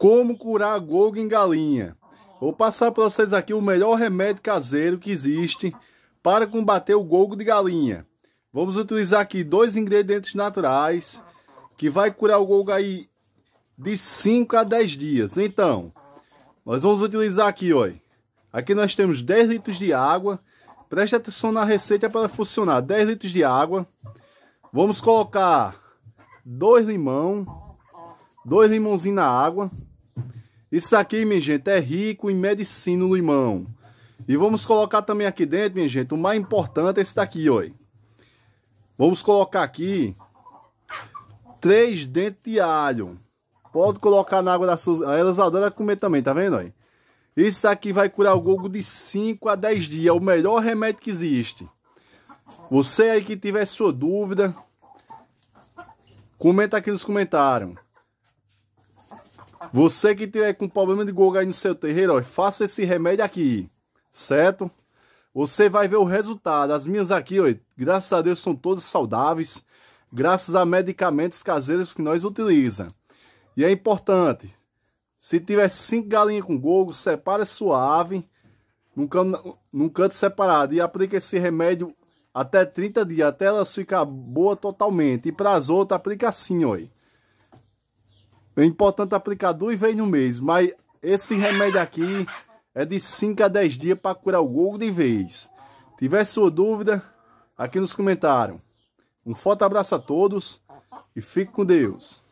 Como curar gogo em galinha. Vou passar para vocês aqui o melhor remédio caseiro que existe para combater o gogo de galinha. Vamos utilizar aqui dois ingredientes naturais que vai curar o gogo aí de 5 a 10 dias. Então, nós vamos utilizar aqui, ó. Aqui nós temos 10 litros de água. Preste atenção na receita para funcionar. 10 litros de água. Vamos colocar dois limão, dois limãozinhos na água. Isso aqui, minha gente, é rico em medicina no limão. E vamos colocar também aqui dentro, minha gente, o mais importante é esse daqui, ó. Vamos colocar aqui três dentes de alho. Pode colocar na água da sua... Elas adoram comer também, tá vendo aí? Isso aqui vai curar o gogo de 5 a 10 dias. É o melhor remédio que existe. Você aí que tiver sua dúvida, comenta aqui nos comentários. Você que tiver com problema de gorga no seu terreiro, ó, faça esse remédio aqui, certo? Você vai ver o resultado. As minhas aqui, ó, graças a Deus, são todas saudáveis, graças a medicamentos caseiros que nós utilizamos. E é importante, se tiver cinco galinhas com gogo, separe sua num, can, num canto separado, e aplique esse remédio até 30 dias, até elas ficar boa totalmente. E para as outras, aplica assim, ó. É importante aplicar duas vezes no mês, mas esse remédio aqui é de 5 a 10 dias para curar o gorro de vez. Tiver sua dúvida, aqui nos comentários. Um forte abraço a todos e fique com Deus.